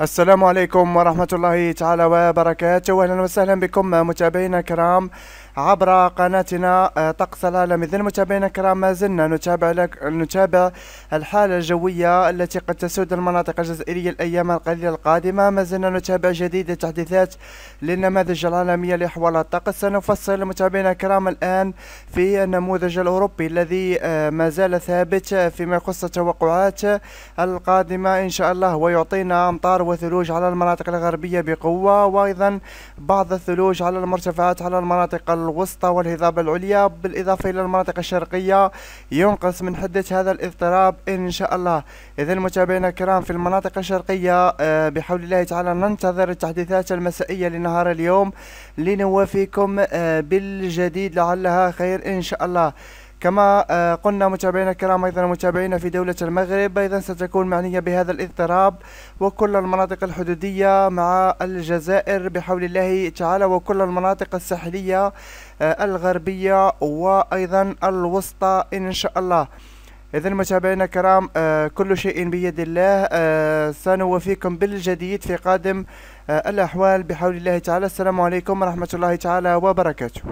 السلام عليكم ورحمة الله تعالى وبركاته أهلا وسهلا بكم متابعينا الكرام عبر قناتنا آه، طقس العالمي إذا متابعينا الكرام ما زلنا نتابع لك نتابع الحالة الجوية التي قد تسود المناطق الجزائرية الأيام القليلة القادمة ما زلنا نتابع جديد التحديثات للنماذج العالمية لأحوال الطقس سنفصل متابعينا الكرام الآن في النموذج الأوروبي الذي آه، ما زال ثابت آه، فيما يخص التوقعات القادمة إن شاء الله ويعطينا أمطار وثلوج على المناطق الغربية بقوة وأيضا بعض الثلوج على المرتفعات على المناطق الوسطى والهضاب العليا بالإضافة إلى المناطق الشرقية ينقص من حدة هذا الاضطراب إن شاء الله إذا متابعينا الكرام في المناطق الشرقية آه، بحول الله تعالى ننتظر التحديثات المسائية لنهار اليوم لنوافيكم آه، بالجديد لعلها خير إن شاء الله كما آه، قلنا متابعينا الكرام أيضا متابعينا في دولة المغرب أيضا ستكون معنية بهذا الاضطراب وكل المناطق الحدودية مع الجزائر بحول الله تعالى وكل المناطق الساحلية آه، الغربية وأيضا الوسطى إن شاء الله إذا متابعينا الكرام آه، كل شيء بيد الله سنوفيكم بالجديد في قادم الأحوال بحول الله تعالى السلام عليكم ورحمة الله تعالى وبركاته